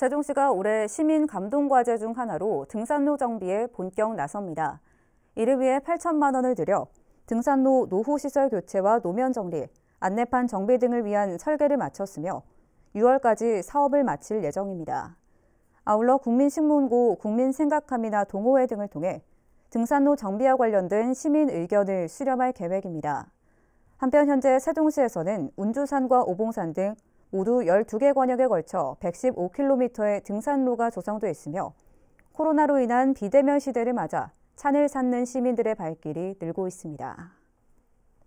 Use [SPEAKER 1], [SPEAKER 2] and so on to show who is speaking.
[SPEAKER 1] 세종시가 올해 시민 감동과제 중 하나로 등산로 정비에 본격 나섭니다. 이를 위해 8천만 원을 들여 등산로 노후시설 교체와 노면 정리, 안내판 정비 등을 위한 설계를 마쳤으며 6월까지 사업을 마칠 예정입니다. 아울러 국민식문고, 국민생각함이나 동호회 등을 통해 등산로 정비와 관련된 시민 의견을 수렴할 계획입니다. 한편 현재 세종시에서는 운주산과 오봉산 등 모두 12개 권역에 걸쳐 115km의 등산로가 조성돼 있으며 코로나로 인한 비대면 시대를 맞아 산을 쌓는 시민들의 발길이 늘고 있습니다.